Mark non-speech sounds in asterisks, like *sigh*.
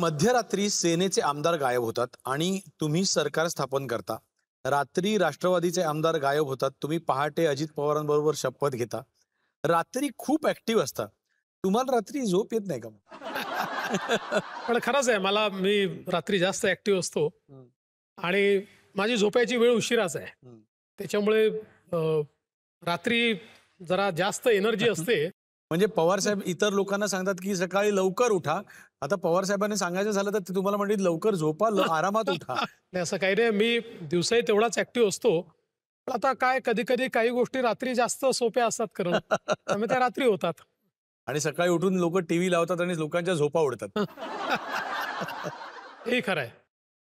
मध्यरात्री सेनेचे आमदार गायब होतात आणि तुम्ही सरकार स्थापन करता रात्री राष्ट्रवादीचे आमदार गायब होतात तुम्ही पहाटे अजित पवारांबरोबर शपथ घेता रात्री खूप ऍक्टिव्ह असता तुम्हाला रात्री झोप येत नाही का पण खरंच आहे मला मी रात्री जास्त ऍक्टिव्ह असतो आणि माझी झोपायची वेळ उशिराच आहे त्याच्यामुळे रात्री जरा जास्त एनर्जी *laughs* असते म्हणजे पवार साहेब इतर लोकांना सांगतात की सकाळी लवकर उठा आता पवार साहेबांनी सांगायचं झालं तर तुम्हाला म्हणजे लवकर झोपा आरामात *laughs* उठा नाही असं काही नाही मी दिवसही तेवढाच ऍक्टिव्ह असतो पण आता काय कधी कधी काही गोष्टी रात्री जास्त सोप्या असतात कारण आम्ही त्या रात्री होतात आणि सकाळी उठून लोक टीव्ही लावतात आणि लोकांच्या झोपा उडतात *laughs* हे खरं आहे